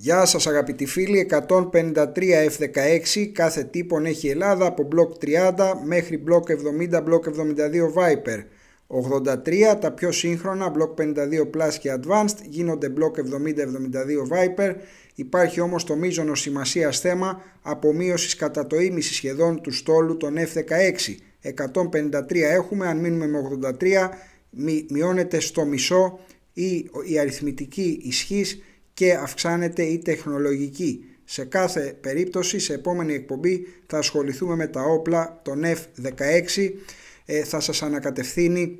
Γεια σας αγαπητοί φίλοι, 153F16 κάθε τύπον έχει Ελλάδα από μπλοκ 30 μέχρι μπλοκ 70, μπλοκ 72 Viper. 83 τα πιο σύγχρονα μπλοκ 52 Plus και Advanced γίνονται μπλοκ 70-72 Viper. Υπάρχει όμως το μείζονο σημασίας θέμα απομείωσης κατά το ίμιση σχεδόν του στόλου των F16. 153 έχουμε, αν μείνουμε με 83 μειώνεται στο μισό ή η αριθμητική ισχύς και αυξάνεται η τεχνολογική. Σε κάθε περίπτωση, σε επόμενη εκπομπή θα ασχοληθούμε με τα όπλα των F-16. Ε, θα σας ανακατευθύνει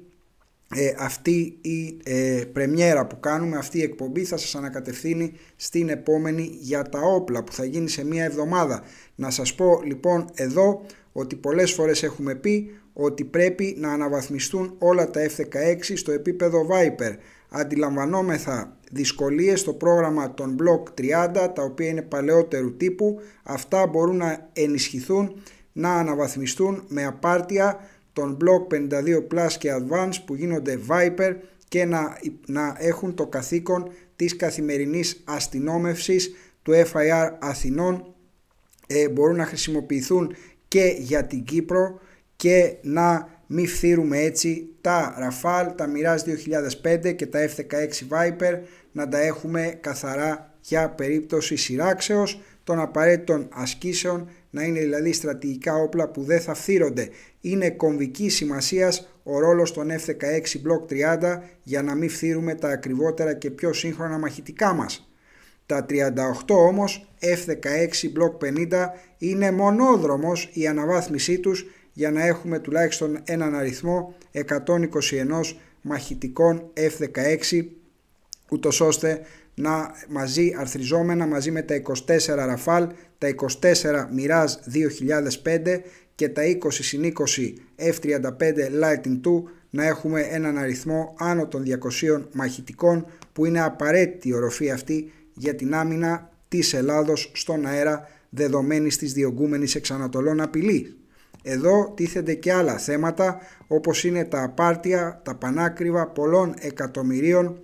ε, αυτή η ε, πρεμιέρα που κάνουμε, αυτή η εκπομπή θα σας ανακατευθύνει στην επόμενη για τα όπλα που θα γίνει σε μία εβδομάδα. Να σας πω λοιπόν εδώ ότι πολλές φορές έχουμε πει ότι πρέπει να αναβαθμιστούν όλα τα F-16 στο επίπεδο Viper. Αντιλαμβανόμεθα δυσκολίες στο πρόγραμμα των Block 30, τα οποία είναι παλαιότερου τύπου. Αυτά μπορούν να ενισχυθούν, να αναβαθμιστούν με απάρτια των Block 52 Plus και advance που γίνονται Viper και να, έχουν το καθήκον της καθημερινής αστυνόμευσης του FIR Αθηνών. Ε, μπορούν να χρησιμοποιηθούν και για την Κύπρο και να μη φθύρουμε έτσι τα Rafale, τα Mirage 2005 και τα F-16 Viper να τα έχουμε καθαρά για περίπτωση σειράξεως των απαραίτητων ασκήσεων να είναι δηλαδή στρατηγικά όπλα που δεν θα φθύρονται. Είναι κομβική σημασίας ο ρόλος των F-16 Block 30 για να μην φθύρουμε τα ακριβότερα και πιο σύγχρονα μαχητικά μας. Τα 38 όμως F-16 Block 50 είναι μονόδρομος η αναβάθμισή τους για να έχουμε τουλάχιστον έναν αριθμό 121 μαχητικών F-16 ούτως ώστε να μαζί αρθριζόμενα μαζί με τα 24 Rafale, τα 24 Mirage 2005 και τα 20 συν 20 F-35 Lightning 2 να έχουμε έναν αριθμό άνω των 200 μαχητικών που είναι απαραίτητη η οροφή αυτή για την άμυνα της Ελλάδος στον αέρα δεδομένης της διωγγούμενης εξανατολών απειλής. Εδώ τίθενται και άλλα θέματα όπως είναι τα απάρτια, τα πανάκριβα πολλών εκατομμυρίων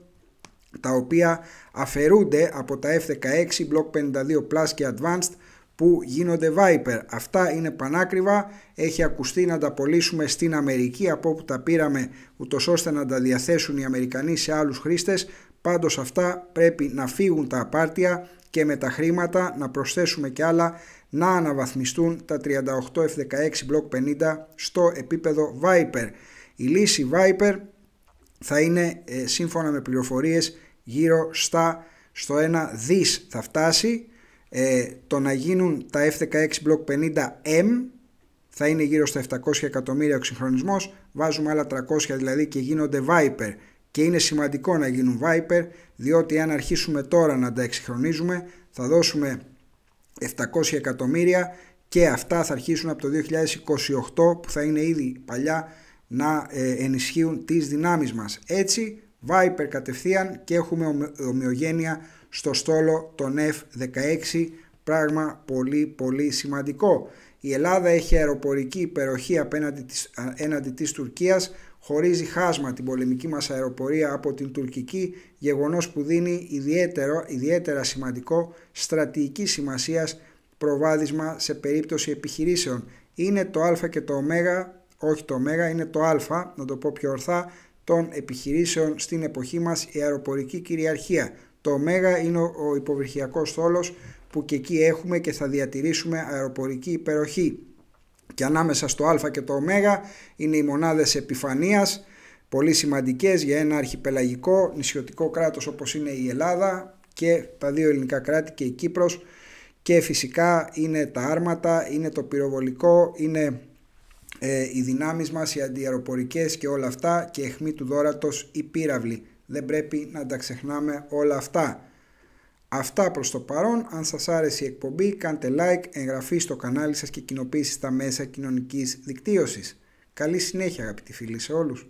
τα οποία αφαιρούνται από τα F-16 Block 52 Plus και Advanced που γίνονται Viper. Αυτά είναι πανάκριβα, έχει ακουστεί να τα πωλήσουμε στην Αμερική από όπου τα πήραμε ούτως ώστε να τα διαθέσουν οι Αμερικανοί σε άλλους χρήστες. Πάντως αυτά πρέπει να φύγουν τα απάρτια και με τα χρήματα να προσθέσουμε και άλλα να αναβαθμιστούν τα 38 F16 Block 50 στο επίπεδο Viper. Η λύση Viper θα είναι ε, σύμφωνα με πληροφορίες γύρω στα στο 1 δις θα φτάσει ε, το να γίνουν τα F-16 Block 50M θα είναι γύρω στα 700 εκατομμύρια ο συγχρονισμός, βάζουμε άλλα 300 δηλαδή και γίνονται Viper και είναι σημαντικό να γίνουν Viper διότι αν αρχίσουμε τώρα να τα εξυγχρονίζουμε θα δώσουμε 700 εκατομμύρια και αυτά θα αρχίσουν από το 2028 που θα είναι ήδη παλιά να ε, ενισχύουν τις δυνάμεις μας. Έτσι Viper κατευθείαν και έχουμε ομοιογένεια στο στόλο των F-16, πράγμα πολύ πολύ σημαντικό. Η Ελλάδα έχει αεροπορική υπεροχή απέναντι της, έναντι της Τουρκίας, χωρίζει χάσμα την πολεμική μας αεροπορία από την τουρκική, γεγονός που δίνει ιδιαίτερο, ιδιαίτερα σημαντικό στρατηγική σημασίας προβάδισμα σε περίπτωση επιχειρήσεων. Είναι το α και το ω, όχι το ω, είναι το α, να το πω πιο ορθά, των επιχειρήσεων στην εποχή μας η αεροπορική κυριαρχία. Το ΩΜΕΓΑ είναι ο υποβρυχιακός θόλος που και εκεί έχουμε και θα διατηρήσουμε αεροπορική υπεροχή. Και ανάμεσα στο α και το ΩΜΕΓΑ είναι οι μονάδες επιφανείας, πολύ σημαντικές για ένα αρχιπελαγικό νησιωτικό κράτος όπως είναι η Ελλάδα και τα δύο ελληνικά κράτη και η Κύπρος και φυσικά είναι τα άρματα, είναι το πυροβολικό, είναι ε, οι δυνάμεις μας, οι αντιαεροπορικές και όλα αυτά και εχμή του δόρατος ή πύραυλοι. Δεν πρέπει να τα ξεχνάμε όλα αυτά. Αυτά προς το παρόν. Αν σας άρεσε η εκπομπή κάντε like, εγγραφή στο κανάλι σας και κοινοποίηση στα μέσα κοινωνικής δικτύωσης. Καλή συνέχεια αγαπητοί φίλοι σε όλους.